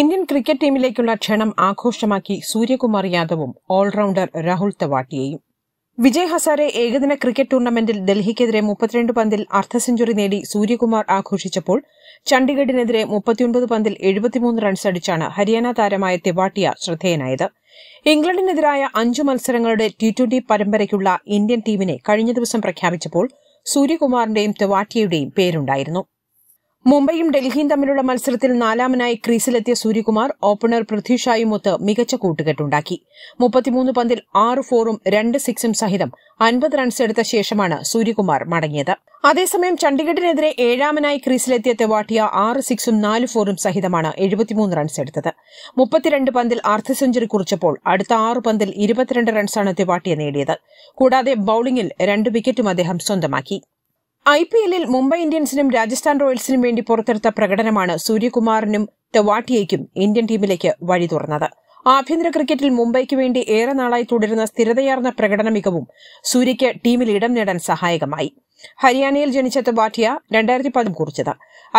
Indian cricket ടീമിലേക്കുള്ള ക്ഷണം ആഘോഷമാക്കി സൂര്യകുമാർ യാദവും ഓൾറൌണ്ടർ രാഹുൽ തവാട്ടിയെയും വിജയ് ഹസാരെ ഏകദിന ക്രിക്കറ്റ് ടൂർണമെന്റിൽ ഡൽഹിക്കെതിരെ മുപ്പത്തിരണ്ട് പന്തിൽ അർദ്ധ സെഞ്ചുറി നേടി സൂര്യകുമാർ ആഘോഷിച്ചപ്പോൾ ചണ്ഡിഗഡിനെതിരെ മുപ്പത്തിയൊൻപത് പന്തിൽ എഴുപത്തിമൂന്ന് റൺസ് അടിച്ചാണ് ഹരിയാന താരമായ തിവാട്ടിയ ശ്രദ്ധേയനായത് ഇംഗ്ലണ്ടിനെതിരായ അഞ്ചു മത്സരങ്ങളുടെ ടി ട്വന്റി പരമ്പരയ്ക്കുള്ള ഇന്ത്യൻ ടീമിനെ കഴിഞ്ഞ ദിവസം പ്രഖ്യാപിച്ചപ്പോൾ സൂര്യകുമാറിന്റെയും തിവാട്ടിയയുടെയും പേരുണ്ടായിരുന്നു മുംബൈയും ഡൽഹിയും തമ്മിലുള്ള മത്സരത്തിൽ നാലാമനായി ക്രീസിലെത്തിയ സൂര്യകുമാർ ഓപ്പണർ പൃഥ്വിഷായുമൊത്ത് മികച്ച കൂട്ടുകെട്ടുണ്ടാക്കി മുപ്പത്തിമൂന്ന് പന്തിൽ ആറ് ഫോറും രണ്ട് സിക്സും സഹിതം അൻപത് റൺസ് എടുത്ത ശേഷമാണ് സൂര്യകുമാർ മടങ്ങിയത് അതേസമയം ചണ്ഡിഗഡിനെതിരെ ഏഴാമനായി ക്രീസിലെത്തിയ തെവാട്ടിയ ആറ് സിക്സും നാല് ഫോറും സഹിതമാണ് എഴുപത്തിമൂന്ന് റൺസ് എടുത്തത് മുപ്പത്തിരണ്ട് പന്തിൽ അർദ്ധ സെഞ്ചുറി കുറിച്ചപ്പോൾ അടുത്ത ആറ് പന്തിൽ ഇരുപത്തിരണ്ട് റൺസാണ് തെവാട്ടിയ നേടിയത് കൂടാതെ ബൌളിംഗിൽ രണ്ട് വിക്കറ്റും അദ്ദേഹം സ്വന്തമാക്കി ഐ പി എല്ലിൽ മുംബൈ ഇന്ത്യൻസിനും രാജസ്ഥാൻ റോയൽസിനും വേണ്ടി പുറത്തെടുത്ത പ്രകടനമാണ് സൂര്യകുമാറിനും തെവാട്ടിയയ്ക്കും ഇന്ത്യൻ ടീമിലേക്ക് വഴി തുറന്നത് ആഭ്യന്തര ക്രിക്കറ്റിൽ മുംബൈക്ക് വേണ്ടി ഏറെ നാളായി തുടരുന്ന സ്ഥിരതയാർന്ന പ്രകടന മികവും സൂര്യയ്ക്ക് ടീമിൽ ഇടം നേടാൻ സഹായകമായി ഹരിയാനയിൽ ജനിച്ച തെവാട്ടിയ രണ്ടായിരത്തി പതിനും കുറിച്ചത്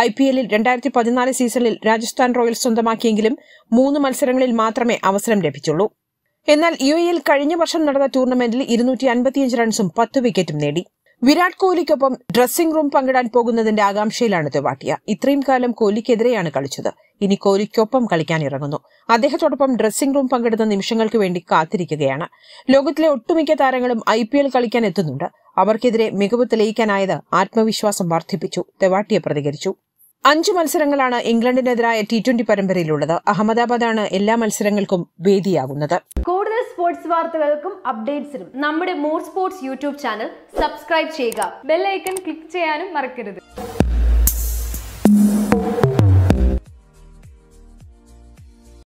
ഐ പി എല്ലിൽ രണ്ടായിരത്തി പതിനാല് സീസണിൽ രാജസ്ഥാൻ റോയൽസ് സ്വന്തമാക്കിയെങ്കിലും മൂന്ന് മത്സരങ്ങളിൽ മാത്രമേ അവസരം ലഭിച്ചുള്ളൂ എന്നാൽ യുഎയിൽ കഴിഞ്ഞ വർഷം നടന്ന ടൂർണമെന്റിൽ ഇരുന്നൂറ്റി അൻപത്തിയഞ്ച് റൺസും പത്ത് വിക്കറ്റും നേടി വിരാട് കോഹ്ലിക്കൊപ്പം ഡ്രസ്സിംഗ് റൂം പങ്കിടാൻ പോകുന്നതിന്റെ ആകാംക്ഷയിലാണ് തെവാട്ടിയ ഇത്രയും കാലം കോഹ്ലിക്കെതിരെയാണ് കളിച്ചത് ഇനി കോഹ്ലിക്കൊപ്പം കളിക്കാൻ ഇറങ്ങുന്നു അദ്ദേഹത്തോടൊപ്പം ഡ്രസ്സിംഗ് റൂം പങ്കിടുന്ന നിമിഷങ്ങൾക്ക് വേണ്ടി കാത്തിരിക്കുകയാണ് ലോകത്തിലെ ഒട്ടുമിക്ക താരങ്ങളും ഐ പി എൽ കളിക്കാൻ എത്തുന്നുണ്ട് അവർക്കെതിരെ മികവ് തെളിയിക്കാനായത് ആത്മവിശ്വാസം വർദ്ധിപ്പിച്ചു തെവാട്ടിയ പ്രതികരിച്ചു അഞ്ച് മത്സരങ്ങളാണ് ഇംഗ്ലണ്ടിനെതിരായ ടി ട്വന്റി പരമ്പരയിലുള്ളത് അഹമ്മദാബാദാണ് എല്ലാ മത്സരങ്ങൾക്കും വേദിയാകുന്നത് സ്പോർട്സ് വാർത്തകൾക്കും അപ്ഡേറ്റ്സിനും നമ്മുടെ more sports YouTube channel subscribe ചെയ്യുക ബെല്ലൈക്കൺ ക്ലിക്ക് ചെയ്യാനും മറക്കരുത്